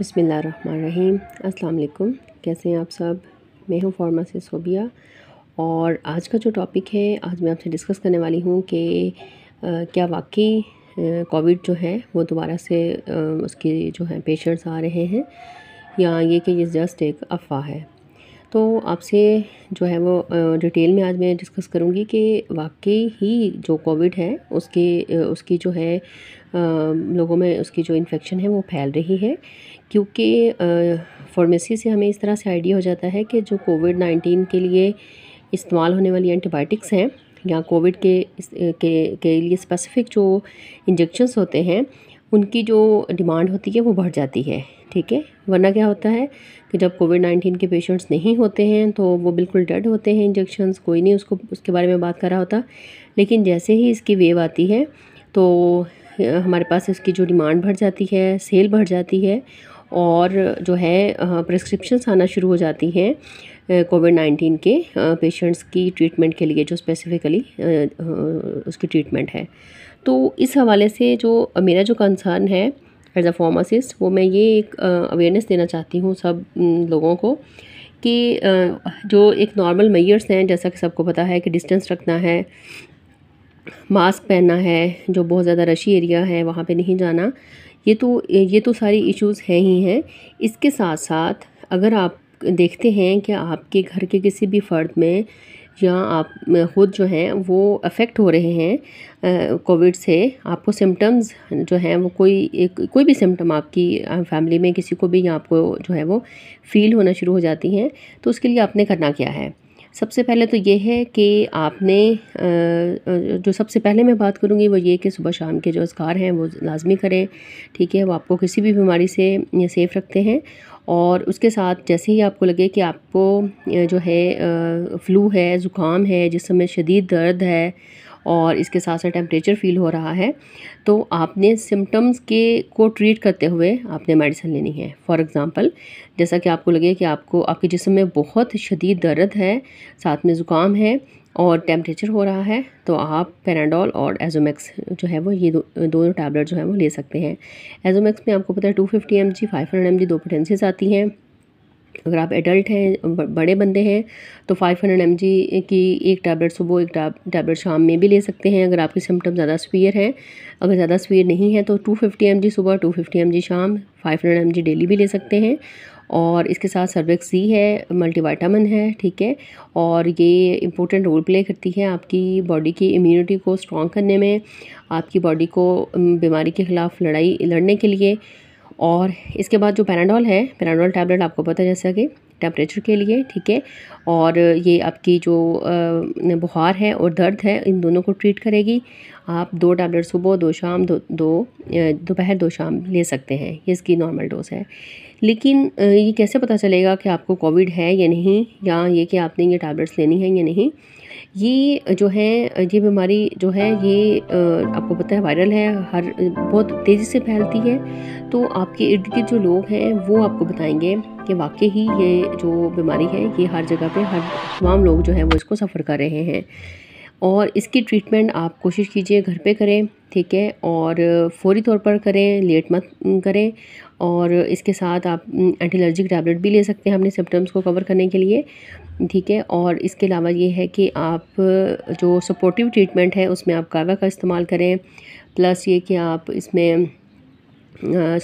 बिसमीम अल्लाम कैसे हैं आप सब मैं हूँ से सोबिया और आज का जो टॉपिक है आज मैं आपसे डिस्कस करने वाली हूँ कि क्या वाकई कोविड जो है वो दोबारा से आ, उसकी जो है पेशेंट्स आ रहे हैं या ये कि ये जस्ट एक अफवाह है तो आपसे जो है वो डिटेल में आज मैं डिस्कस करूँगी कि वाकई ही जो कोविड है उसके उसकी जो है लोगों में उसकी जो इन्फेक्शन है वो फैल रही है क्योंकि फार्मेसी से हमें इस तरह से आइडिया हो जाता है कि जो कोविड नाइन्टीन के लिए इस्तेमाल होने वाली एंटीबायोटिक्स हैं या कोविड के के के लिए स्पेसिफ़िक जो इंजेक्शन्स होते हैं उनकी जो डिमांड होती है वो बढ़ जाती है ठीक है वरना क्या होता है कि जब कोविड नाइन्टीन के पेशेंट्स नहीं होते हैं तो वो बिल्कुल डेड होते हैं इंजेक्शन कोई नहीं उसको उसके बारे में बात कर रहा होता लेकिन जैसे ही इसकी वेव आती है तो हमारे पास इसकी जो डिमांड बढ़ जाती है सेल बढ़ जाती है और जो है प्रिस्क्रिप्शंस आना शुरू हो जाती हैं कोविड नाइन्टीन के पेशेंट्स की ट्रीटमेंट के लिए जो स्पेसिफ़िकली उसकी ट्रीटमेंट है तो इस हवाले से जो मेरा जो कंसर्न है एज अ फार्मासिस्ट वो मैं ये एक अवेयरनेस देना चाहती हूँ सब लोगों को कि जो एक नॉर्मल मैयर्स हैं जैसा कि सबको पता है कि डिस्टेंस रखना है मास्क पहनना है जो बहुत ज़्यादा रशी एरिया है वहाँ पे नहीं जाना ये तो ये तो सारी इश्यूज़ हैं ही हैं इसके साथ साथ अगर आप देखते हैं कि आपके घर के किसी भी फ़र्द में या आप ख़ुद जो हैं वो अफेक्ट हो रहे हैं कोविड से आपको सिम्टम्स जो हैं वो कोई एक कोई भी सिम्टम आपकी फैमिली में किसी को भी या आपको जो है वो फ़ील होना शुरू हो जाती हैं तो उसके लिए आपने करना क्या है सबसे पहले तो ये है कि आपने जो सबसे पहले मैं बात करूँगी वो ये कि सुबह शाम के जो असगार हैं वो लाजमी करें ठीक है वो आपको किसी भी बीमारी से सेफ़ रखते हैं और उसके साथ जैसे ही आपको लगे कि आपको जो है फ़्लू है ज़ुकाम है जिसमें शदीद दर्द है और इसके साथ साथ टेम्परेचर फील हो रहा है तो आपने सिम्टम्स के को ट्रीट करते हुए आपने मेडिसिन लेनी है फॉर एग्ज़ाम्पल जैसा कि आपको लगे कि आपको आपके जिसम में बहुत शदीद दर्द है साथ में ज़ुकाम है और टेम्परेचर हो रहा है तो आप पेनाडोल और एजोमैक्स जो है वो ये दो दोनों टैबलेट जो है वो ले सकते हैं एजोमैक्स में आपको पता है two fifty M G five hundred M G दो पोटेंसीज आती हैं अगर आप एडल्ट हैं बड़े बंदे हैं तो 500 हंड्रेड की एक टैबलेट सुबह एक टैबलेट शाम में भी ले सकते हैं अगर आपके सिम्टम ज़्यादा स्वीयर हैं अगर ज़्यादा स्वीयर नहीं है तो 250 फिफ्टी सुबह 250 फिफ्टी शाम 500 हंड्रेड डेली भी ले सकते हैं और इसके साथ सर्वेक्स सी है मल्टीवाइटामिन है ठीक है और ये इम्पोर्टेंट रोल प्ले करती है आपकी बॉडी की इम्यूनिटी को स्ट्रॉन्ग करने में आपकी बॉडी को बीमारी के ख़िलाफ़ लड़ाई लड़ने के लिए और इसके बाद जो पैराडॉल है पैराडॉल टैबलेट आपको पता है जैसा कि टेम्परेचर के लिए ठीक है और ये आपकी जो बुखार है और दर्द है इन दोनों को ट्रीट करेगी आप दो टैबलेट सुबह दो शाम दो दो दोपहर दो शाम ले सकते हैं ये इसकी नॉर्मल डोज है लेकिन ये कैसे पता चलेगा कि आपको कोविड है या नहीं या ये कि आपने ये टैबलेट्स लेनी है या नहीं ये जो है ये बीमारी जो है ये आपको पता है वायरल है हर बहुत तेज़ी से फैलती है तो आपके इर्द गिर्द जो लोग हैं वो आपको बताएंगे कि वाकई ही ये जो बीमारी है ये हर जगह पे हर तमाम लोग जो है वो इसको सफ़र कर रहे हैं और इसकी ट्रीटमेंट आप कोशिश कीजिए घर पे करें ठीक है और फौरी तौर पर करें लेट मत करें और इसके साथ आप एंटी एलर्जिक टैबलेट भी ले सकते हैं अपने सिम्टम्स को कवर करने के लिए ठीक है और इसके अलावा ये है कि आप जो सपोर्टिव ट्रीटमेंट है उसमें आप कावा का इस्तेमाल करें प्लस ये कि आप इसमें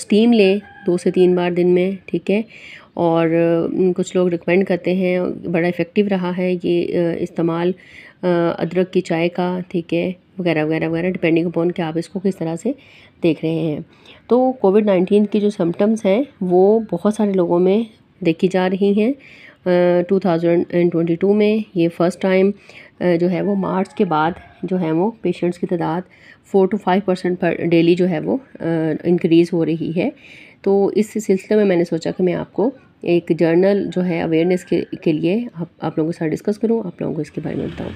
स्टीम लें दो से तीन बार दिन में ठीक है और कुछ लोग रिकमेंड करते हैं बड़ा इफ़ेक्टिव रहा है ये इस्तेमाल अदरक की चाय का ठीक है वगैरह वगैरह वगैरह डिपेंडिंग अपॉन कि आप इसको किस तरह से देख रहे हैं तो कोविड नाइन्टीन की जो सिम्टम्स हैं वो बहुत सारे लोगों में देखी जा रही हैं two thousand and twenty two में ये फ़र्स्ट टाइम जो है वो मार्च के बाद जो है वो पेशेंट्स की तादाद फ़ोर टू फाइव परसेंट पर डेली जो है वो इंक्रीज़ हो रही है तो इस सिलसिले में मैंने सोचा कि मैं आपको एक जर्नल जो है अवेयरनेस के के लिए आप आप लोगों के साथ डिस्कस करूँ आप लोगों को इसके बारे में बताऊँ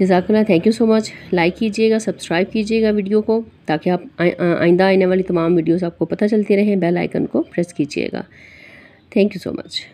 जजाकला thank you so much like कीजिएगा सब्सक्राइब कीजिएगा वीडियो को ताकि आप आइंदा आने वाली तमाम वीडियोस आपको पता चलती रहें बेल आइकन को प्रेस कीजिएगा थैंक यू सो मच